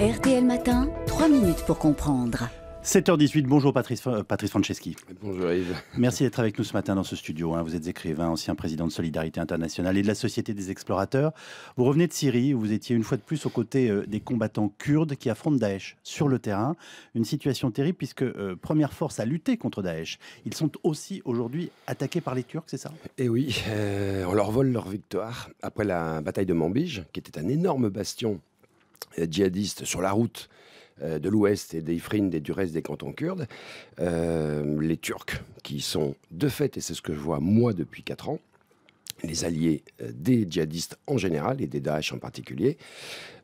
RTL Matin, 3 minutes pour comprendre. 7h18, bonjour Patrice, euh, Patrice Franceschi. Bonjour Yves. Merci d'être avec nous ce matin dans ce studio. Hein. Vous êtes écrivain, ancien président de Solidarité Internationale et de la Société des Explorateurs. Vous revenez de Syrie où vous étiez une fois de plus aux côtés euh, des combattants kurdes qui affrontent Daesh sur le terrain. Une situation terrible puisque euh, première force à lutter contre Daesh. Ils sont aussi aujourd'hui attaqués par les Turcs, c'est ça Eh oui, on leur vole leur victoire après la bataille de Mambige qui était un énorme bastion euh, djihadistes sur la route euh, de l'Ouest et des Ifrines et du reste des cantons kurdes, euh, les Turcs, qui sont de fait, et c'est ce que je vois moi depuis 4 ans, les alliés des djihadistes en général et des Daesh en particulier,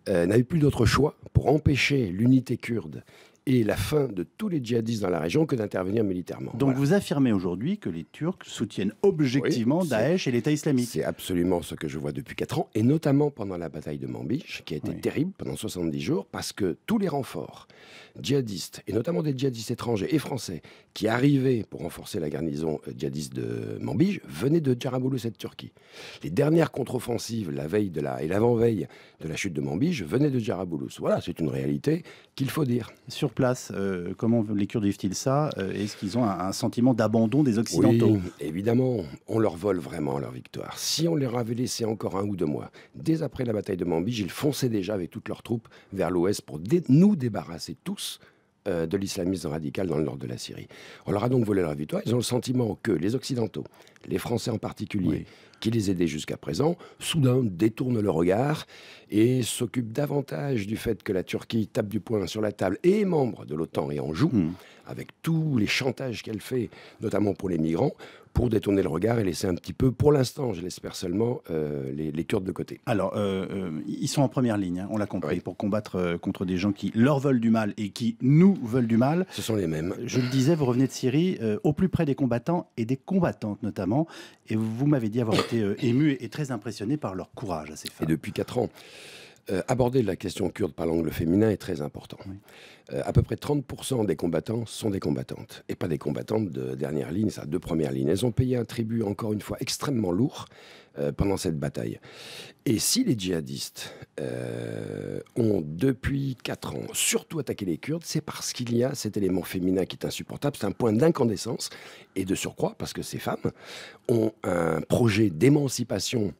n'avaient plus d'autre choix pour empêcher l'unité kurde et la fin de tous les djihadistes dans la région que d'intervenir militairement. Donc vous affirmez aujourd'hui que les Turcs soutiennent objectivement Daesh et l'État islamique C'est absolument ce que je vois depuis 4 ans, et notamment pendant la bataille de Mambiche, qui a été terrible pendant 70 jours, parce que tous les renforts djihadistes, et notamment des djihadistes étrangers et français, qui arrivaient pour renforcer la garnison euh, djihadiste de Mambiche, venaient de Jarabulus et de Turquie. Les dernières contre-offensives, la veille de la, et l'avant-veille de la chute de Mambiche, venaient de Jarabulus. Voilà, c'est une réalité qu'il faut dire. Sur place. Euh, comment les Kurdes vivent-ils ça euh, Est-ce qu'ils ont un, sentiment d'abandon des Occidentaux Évidemment, on leur vole vraiment leur victoire. Si on leur avait laissé encore un ou deux mois, dès après la bataille de Mambige ils fonçaient déjà avec toutes leurs troupes vers l'ouest pour nous débarrasser tous euh, de l'islamisme radical dans le nord de la Syrie. On leur a donc volé leur victoire. Ils ont le sentiment que les Occidentaux, les Français en particulier, qui les aidaient jusqu'à présent, soudain détournent le regard et s'occupent davantage du fait que la Turquie tape du poing sur la table et est membre de l'OTAN et en joue, hmm. avec tous les chantages qu'elle fait, notamment pour les migrants, pour détourner le regard et laisser un petit peu, pour l'instant, je l'espère seulement, euh, les, Kurdes de côté. Alors, euh, euh, ils sont en première ligne, hein, on l'a compris, pour combattre contre des gens qui leur veulent du mal et qui nous veulent du mal. Ce sont les mêmes. Je le disais, vous revenez de Syrie, au plus près des combattants et des combattantes notamment, et vous m'avez dit avoir été ému et très impressionné par leur courage à ces femmes. Et depuis quatre ans. Euh, aborder la question kurde par l'angle féminin est très important. Euh, à peu près 30% des combattants sont des combattantes, et pas des combattantes de dernière ligne, ça, de première ligne. Elles ont payé un tribut, encore une fois, extrêmement lourd euh, pendant cette bataille. Et si les djihadistes ont, depuis 4 ans, surtout attaqué les Kurdes, c'est parce qu'il y a cet élément féminin qui est insupportable, c'est un point d'incandescence, et de surcroît, parce que ces femmes ont un projet d'émancipation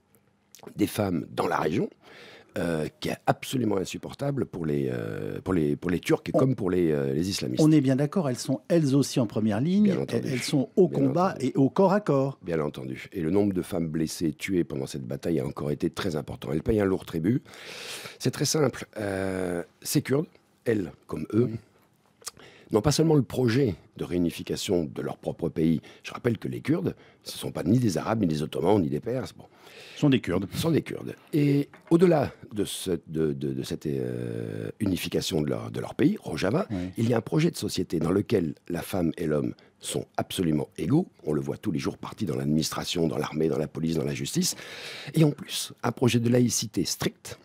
des femmes dans la région, euh, qui est absolument insupportable pour les, euh, pour les, pour les Turcs comme pour les, euh, les, islamistes. On est bien d'accord, elles sont elles aussi en première ligne, elles, sont au combat et au corps à corps. Bien entendu. Et le nombre de femmes blessées, tuées pendant cette bataille a encore été très important. Elles payent un lourd tribut. C'est très simple. ces Kurdes, elles comme eux, non pas seulement le projet de réunification de leur propre pays. Je rappelle que les Kurdes, ce ne sont pas ni des Arabes, ni des Ottomans, ni des Perses. Bon. Ce sont des Kurdes. Ce sont des Kurdes. Et au-delà de, cette euh, unification de leur, pays, Rojava, il y a un projet de société dans lequel la femme et l'homme sont absolument égaux. On le voit tous les jours partis dans l'administration, dans l'armée, dans la police, dans la justice. Et en plus, un projet de laïcité stricte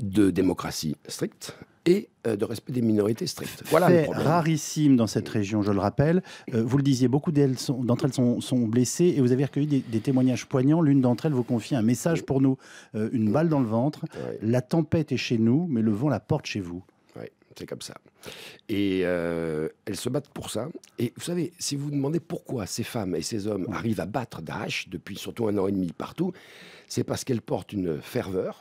de démocratie stricte et euh, de respect des minorités strictes. Voilà rarissime dans cette région, je le rappelle. Euh, vous le disiez, beaucoup d'entre elles sont, sont, blessées et vous avez recueilli des, témoignages poignants. L'une d'entre elles vous confie un message pour nous, euh, une balle dans le ventre. La tempête est chez nous, mais le vent la porte chez vous. Oui, c'est comme ça. Et elles se battent pour ça. Et vous savez, si vous vous demandez pourquoi ces femmes et ces hommes arrivent à battre Daesh depuis surtout un an et demi partout, c'est parce qu'elles portent une ferveur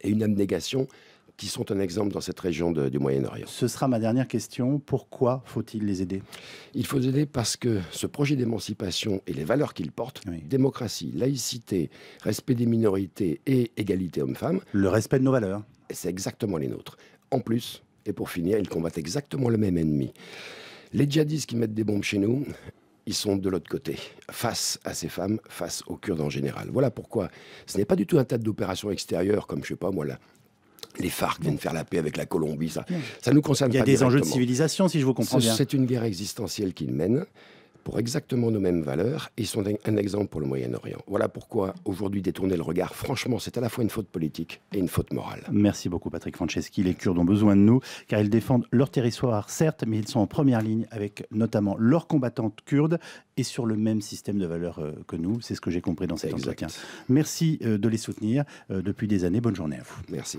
et une abnégation qui sont un exemple dans cette région du Moyen-Orient. Ce sera ma dernière question. Pourquoi faut-il les aider Il faut les aider parce que ce projet d'émancipation et les valeurs qu'il porte, démocratie, laïcité, respect des minorités et égalité hommes-femmes. Le respect de nos valeurs. C'est exactement les nôtres. En plus, et pour finir, ils combattent exactement le même ennemi. Les djihadistes qui mettent des bombes chez nous, ils sont de l'autre côté, face à ces femmes, face aux Kurdes en général. Voilà pourquoi ce n'est pas du tout un tas d'opérations extérieures, comme je sais pas moi, là les FARC viennent faire la paix avec la Colombie, ça, ça nous concerne pas. Il y a des enjeux de civilisation, si je vous comprends bien. C'est une guerre existentielle qu'ils mènent pour exactement nos mêmes valeurs. Ils sont un exemple pour le Moyen-Orient. Voilà pourquoi aujourd'hui détourner le regard, franchement, c'est à la fois une faute politique et une faute morale. Merci beaucoup Patrick Franceschi. Les Kurdes ont besoin de nous car ils défendent leur territoire, certes, mais ils sont en première ligne avec notamment leurs combattantes kurdes et sur le même système de valeurs euh, que nous. C'est ce que j'ai compris dans cet entretien. Merci euh, de les soutenir euh, depuis des années. Bonne journée à vous. Merci.